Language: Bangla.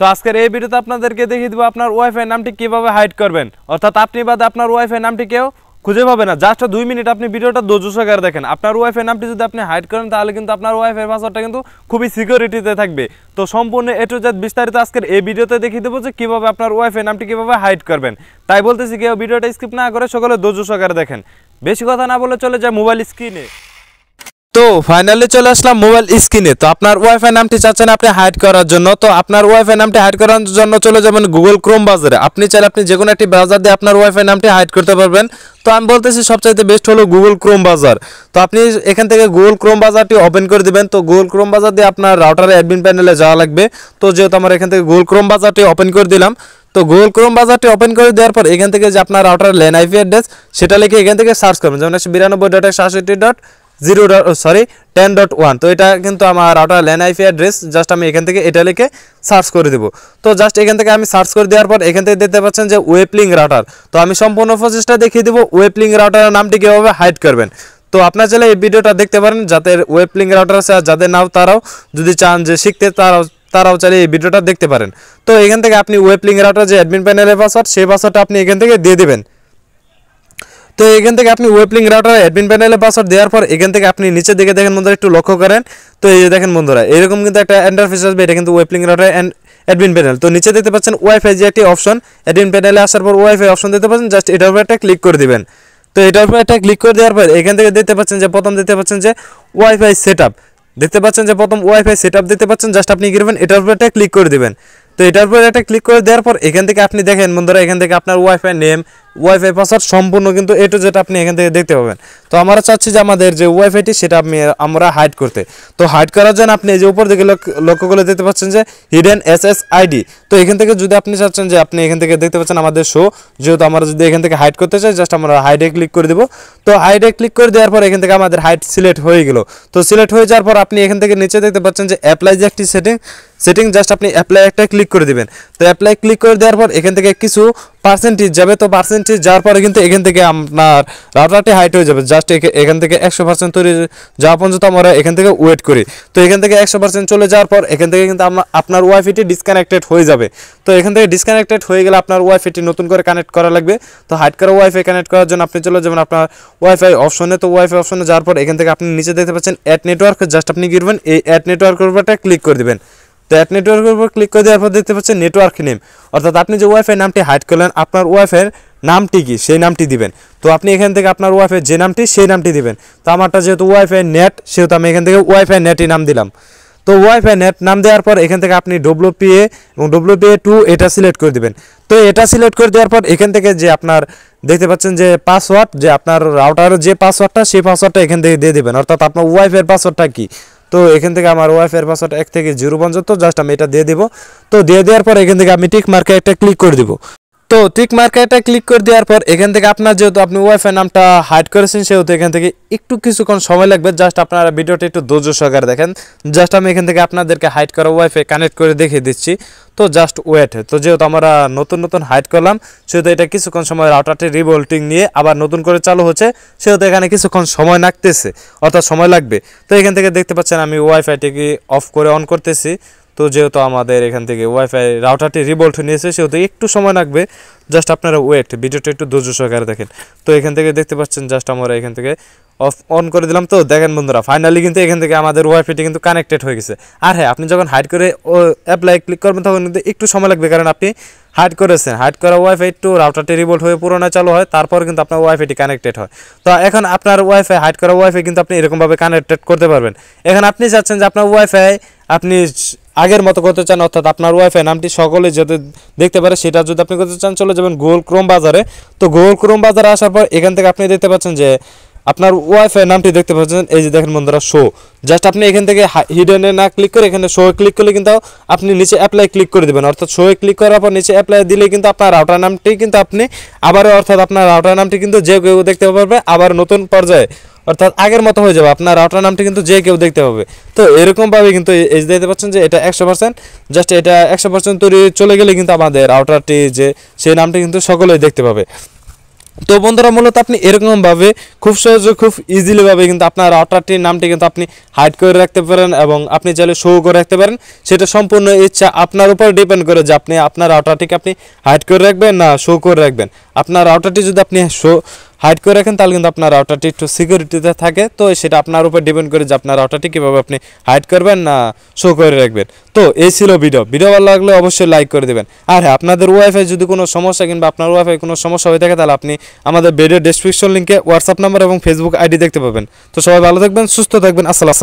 তো আজকের এই ভিডিওতে আপনাদেরকে দেখিয়ে দেবো আপনার ওয়াইফাই নামটি কীভাবে হাইড করবেন অর্থাৎ আপনি বাদে আপনার ওয়াইফাই নামটি কেউ খুঁজে পাবে না জাস্ট দুই মিনিট আপনি ভিডিওটা দোজোশো করে দেখেন আপনার ওয়াইফাই নামটি যদি আপনি হাইড করেন তাহলে কিন্তু আপনার ওয়াইফাই পাসওয়ার্ডটা কিন্তু খুবই সিকিউরিটিতে থাকবে তো সম্পূর্ণ এটু জাত বিস্তারিত আজকের এই ভিডিওতে দেখিয়ে দেবো যে কীভাবে আপনার ওয়াইফাই নামটি কীভাবে হাইড করবেন তাই বলতেছি কেউ ভিডিওটা স্কিপ না করে সকলে দোজোশো করে দেখেন বেশি কথা না বলে চলে যায় মোবাইল স্ক্রিনে তো ফাইনালি চলে আসলাম মোবাইল স্ক্রিনে তো আপনার ওয়াইফাই নামটি চাচ্ছেন আপনি হাইড করার জন্য তো আপনার ওয়াইফাই নামটি হাইড করার জন্য চলে যাবেন গুগল ক্রোম বাজারে আপনি চাইলে আপনি যে কোনো একটি ব্রাউজার দিয়ে আপনার ওয়াইফাই নামটি হাইড করতে পারবেন তো আমি বলতেছি সবচাইতে বেস্ট হলো গুগল ক্রোম বাজার তো আপনি এখান থেকে গুগল ক্রোম বাজারটি ওপেন করে দেবেন তো গুগল ক্রোম বাজার দিয়ে আপনার রাউটারে অ্যাডমিন প্যানেলে যাওয়া লাগবে তো যেহেতু আমার এখান থেকে গুগল ক্রোম বাজারটি ওপেন করে দিলাম তো গুগল ক্রোম বাজারটি ওপেন করে দেওয়ার পর এখান থেকে যে আপনার রাউটার ল্যান আইপি অ্যাড্রেস সেটা লিখে এখান থেকে সার্চ করবেন যেমন একশো বিরানব্বই ডট একশো আশি dot zero sorry ten dot one তো এটা কিন্তু আমার router LAN IP address just আমি এখান থেকে এটা লিখে সার্চ করে দেবো তো জাস্ট এখান থেকে আমি সার্চ করে দেওয়ার পর এখান থেকে দেখতে পাচ্ছেন যে ওয়েবলিং রাউটার তো আমি সম্পূর্ণ প্রচেষ্টা দেখিয়ে দেবো ওয়েবলিং রাউটারের নামটি কীভাবে হাইড করবেন তো আপনার চাইলে এই ভিডিওটা দেখতে পারেন যাদের ওয়েবলিং রাউটার আছে আর যাদের নাও তারাও যদি চান যে শিখতে তারাও তারাও চাইলে এই ভিডিওটা দেখতে পারেন তো এখান থেকে আপনি ওয়েবলিং রাউটার যে অ্যাডমিন প্যানেলের পাসওয়ার্ড সেই পাসওয়ার্ডটা আপনি এখান থেকে দিয়ে দেবেন তো এখান থেকে আপনি ওয়েবলিং রাউটার অ্যাডমিন প্যানেলে পাসওয়ার্ড দেওয়ার পর এখান থেকে আপনি নিচের দিকে দেখেন বন্ধুরা একটু লক্ষ্য করেন তো এই দেখেন বন্ধুরা এরকম কিন্তু একটা ইন্টারফেস আসবে এটা কিন্তু ওয়েবলিং রাউটার অ্যান্ড অ্যাডমিন প্যানেল তো নিচে দেখতে পাচ্ছেন ওয়াইফাই যে একটি অপশন অ্যাডমিন প্যানেলে আসার পর ওয়াইফাই অপশন দিতে পাচ্ছেন জাস্ট এটার উপর একটা ক্লিক করে দিবেন তো এটার উপর একটা ক্লিক করে দেওয়ার পর এখান থেকে দেখতে পাচ্ছেন যে প্রথম দেখতে পাচ্ছেন যে ওয়াইফাই সেট দেখতে পাচ্ছেন যে প্রথম ওয়াইফাই সেট আপ দেখতে পাচ্ছেন জাস্ট আপনি করবেন এটার উপর একটা ক্লিক করে দেবেন তো এটার উপর একটা ক্লিক করে দেওয়ার পর এখান থেকে আপনি দেখেন বন্ধুরা এখান থেকে আপনার ওয়াইফাই নেম ওয়াইফাই পাসওয়ার্ড সম্পূর্ণ কিন্তু এটু যেটা আপনি এখান থেকে দেখতে পাবেন তো আমরা চাচ্ছি যে আমাদের যে ওয়াইফাইটি সেটা আপনি আমরা হাইড করতে তো হাইড করার জন্য আপনি এই যে উপর দিকে লক্ষ্য করে দেখতে পাচ্ছেন যে হিডেন এস এস আইডি তো এখান থেকে যদি আপনি চাচ্ছেন যে আপনি এখান থেকে দেখতে পাচ্ছেন আমাদের শো যেহেতু আমরা যদি এখান থেকে হাইড করতে চাই জাস্ট আমরা হাইডে ক্লিক করে দেবো তো হাইডে ক্লিক করে দেওয়ার পর এখান থেকে আমাদের হাইট সিলেক্ট হয়ে গেল তো সিলেক্ট হয়ে যাওয়ার পর আপনি এখান থেকে নিচে দেখতে পাচ্ছেন যে অ্যাপ্লাই যে একটি সেটিং সেটিং জাস্ট আপনি অ্যাপ্লাই একটা ক্লিক করে দিবেন তো অ্যাপ্লাই ক্লিক করে দেওয়ার পর এখান থেকে কিছু পার্সেন্টেজ যাবে তো পার্সেন্টেজ যাওয়ার পরে কিন্তু এখান থেকে আপনার রাউটারটি হাইট হয়ে যাবে জাস্ট এখান থেকে একশো পার্সেন্ট তৈরি যাওয়া পর্যন্ত আমরা এখান থেকে ওয়েট করি তো এখান থেকে একশো পার্সেন্ট চলে যাওয়ার পর এখান থেকে কিন্তু আপনার ওয়াইফাইটি ডিসকানেক্টেড হয়ে যাবে তো এখান থেকে ডিসকানেক্টেড হয়ে গেলে আপনার ওয়াইফাইটি নতুন করে কানেক্ট করা লাগবে তো হাইট করা ওয়াইফাই কানেক্ট করার জন্য আপনি চলে যাবেন আপনার ওয়াইফাই অপশনে তো ওয়াইফাই অপশনে যাওয়ার পর এখান থেকে আপনি নিচে দেখতে পাচ্ছেন অ্যাড নেটওয়ার্ক জাস্ট আপনি গিরবেন এই অ্যাড নেটওয়ার্কের উপরটা ক্লিক করে দেবেন তো অ্যাপ নেটওয়ার্কের উপর ক্লিক করে দেওয়ার পর দেখতে পাচ্ছেন নেটওয়ার্ক নেম অর্থাৎ আপনি যে ওয়াইফাই নামটি হাইড করলেন আপনার ওয়াইফাইয়ের নামটি কি সেই নামটি দিবেন তো আপনি এখান থেকে আপনার ওয়াইফাই যে নামটি সেই নামটি দিবেন তো আমারটা যেহেতু ওয়াইফাই নেট সেহেতু আমি এখান থেকে ওয়াইফাই নেটই নাম দিলাম তো ওয়াইফাই নেট নাম দেওয়ার পর এখান থেকে আপনি ডব্লুপিএ এবং ডব্লুপিএ টু এটা সিলেক্ট করে দেবেন তো এটা সিলেক্ট করে দেওয়ার পর এখান থেকে যে আপনার দেখতে পাচ্ছেন যে পাসওয়ার্ড যে আপনার রাউটারের যে পাসওয়ার্ডটা সেই পাসওয়ার্ডটা এখান থেকে দিয়ে দেবেন অর্থাৎ আপনার ওয়াইফাইয়ের পাসওয়ার্ডটা কী তো এখান থেকে আমার ওয়াইফের পাসওয়ার্ড এক থেকে জিরো পর্যন্ত জাস্ট আমি এটা দিয়ে দিব তো দিয়ে দেওয়ার পর এখান থেকে আমি টিক মার্কে একটা ক্লিক করে দিব তো টিক মার্কেটে ক্লিক করে দেওয়ার পর এখান থেকে আপনার যেহেতু আপনি ওয়াইফাই নামটা হাইড করেছেন সেহেতু এখান থেকে একটু কিছুক্ষণ সময় লাগবে জাস্ট আপনারা ভিডিওটা একটু ধৈর্য সহকারে দেখেন জাস্ট আমি এখান থেকে আপনাদেরকে হাইড করা ওয়াইফাই কানেক্ট করে দেখিয়ে দিচ্ছি তো জাস্ট ওয়েট তো যেহেতু আমরা নতুন নতুন হাইড করলাম সেহেতু এটা কিছুক্ষণ সময় রাউটারটি রিভোল্টিং নিয়ে আবার নতুন করে চালু হচ্ছে সেহেতু এখানে কিছুক্ষণ সময় লাগতেছে অর্থাৎ সময় লাগবে তো এখান থেকে দেখতে পাচ্ছেন আমি ওয়াইফাইটিকে অফ করে অন করতেছি তো যেহেতু আমাদের এখান থেকে ওয়াইফাই রাউটারটি রিবোল্ট নিয়েছে সেহেতু একটু সময় লাগবে জাস্ট আপনারা ওয়েট ভিডিওটা একটু ধৈর্য সহকারে দেখেন তো এখান থেকে দেখতে পাচ্ছেন জাস্ট আমরা এখান থেকে অফ অন করে দিলাম তো দেখেন বন্ধুরা ফাইনালি কিন্তু এখান থেকে আমাদের ওয়াইফাইটি কিন্তু কানেক্টেড হয়ে গেছে আর হ্যাঁ আপনি যখন হাইড করে অ্যাপ্লাই ক্লিক করবেন তখন কিন্তু একটু সময় লাগবে কারণ আপনি হাইড করেছেন হাইড করা ওয়াইফাই টু রাউটারটি রিবোল্ট হয়ে পুরোনো চালু হয় তারপর কিন্তু আপনার ওয়াইফাইটি কানেক্টেড হয় তো এখন আপনার ওয়াইফাই হাইড করা ওয়াইফাই কিন্তু আপনি এরকমভাবে কানেক্টেড করতে পারবেন এখন আপনি চাচ্ছেন যে আপনার ওয়াইফাই আপনি আগের মতো করতে চান অর্থাৎ আপনার ওয়াইফাই নামটি সকলে যাতে দেখতে পারে সেটা যদি আপনি করতে চান চলে যাবেন গুগল ক্রোম বাজারে তো গুগল ক্রোম বাজারে আসার পর এখান থেকে আপনি দেখতে পাচ্ছেন যে আপনার ওয়াইফাই নামটি দেখতে পাচ্ছেন এই যে দেখেন বন্ধুরা শো জাস্ট আপনি এখান থেকে হিডেনে না ক্লিক করে এখানে শো ক্লিক করলে কিন্তু আপনি নিচে অ্যাপ্লাই ক্লিক করে দেবেন অর্থাৎ শোয়ে ক্লিক করার পর নিচে অ্যাপ্লাই দিলে কিন্তু আপনার রাউটার নামটি কিন্তু আপনি আবারও অর্থাৎ আপনার রাউটার নামটি কিন্তু যে কেউ দেখতে পারবে আবার নতুন পর্যায়ে অর্থাৎ আগের মতো হয়ে যাবে আপনার রাউটার নামটি কিন্তু যে কেউ দেখতে পাবে তো এরকমভাবে কিন্তু এই দেখতে পাচ্ছেন যে এটা একশো পার্সেন্ট জাস্ট এটা একশো পার্সেন্ট তৈরি চলে গেলে কিন্তু আমাদের রাউটারটি যে সেই নামটি কিন্তু সকলেই দেখতে পাবে তো বন্ধুরা মূলত আপনি এরকমভাবে খুব সহজে খুব ইজিলিভাবে কিন্তু আপনার রাউটারটির নামটি কিন্তু আপনি হাইড করে রাখতে পারেন এবং আপনি চাইলে শো করে রাখতে পারেন সেটা সম্পূর্ণ ইচ্ছা আপনার উপর ডিপেন্ড করে যে আপনি আপনার রাউটারটিকে আপনি হাইড করে রাখবেন না শো করে রাখবেন আপনার রাউটারটি যদি আপনি শো হাইড করে রাখেন তাহলে কিন্তু আপনার রাউটারটি একটু সিকিউরিটিতে থাকে তো সেটা আপনার উপর ডিপেন্ড করে যে আপনার রাউটারটি কীভাবে আপনি হাইড করবেন না শো করে রাখবেন তো এই ছিল ভিডিও ভিডিও ভালো লাগলে অবশ্যই লাইক করে দেবেন আর হ্যাঁ আপনাদের ওয়াইফাই যদি কোনো সমস্যা কিংবা আপনার ওয়াইফাই কোনো সমস্যা হয়ে থাকে তাহলে আপনি আমাদের ভিডিও ডিসক্রিপশন লিঙ্কে হোয়াটসঅ্যাপ নাম্বার এবং ফেসবুক আইডি দেখতে পাবেন তো সবাই ভালো থাকবেন সুস্থ থাকবেন আসসালাম